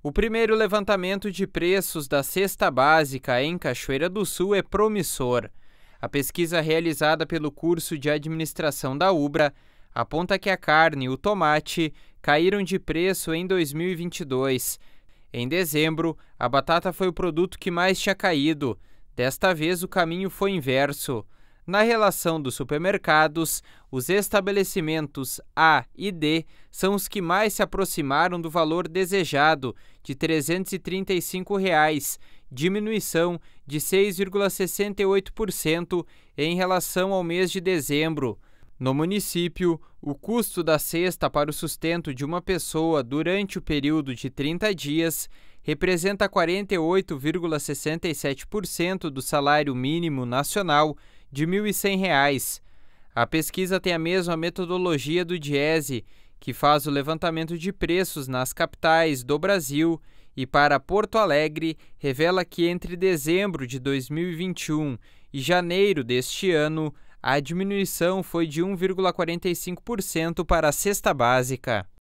O primeiro levantamento de preços da cesta básica em Cachoeira do Sul é promissor. A pesquisa realizada pelo curso de administração da UBRA aponta que a carne e o tomate caíram de preço em 2022. Em dezembro, a batata foi o produto que mais tinha caído. Desta vez, o caminho foi inverso. Na relação dos supermercados, os estabelecimentos A e D são os que mais se aproximaram do valor desejado, de R$ 335, reais, diminuição de 6,68% em relação ao mês de dezembro. No município, o custo da cesta para o sustento de uma pessoa durante o período de 30 dias representa 48,67% do salário mínimo nacional de R$ 1.100. A pesquisa tem a mesma metodologia do DIESE, que faz o levantamento de preços nas capitais do Brasil e para Porto Alegre, revela que entre dezembro de 2021 e janeiro deste ano, a diminuição foi de 1,45% para a cesta básica.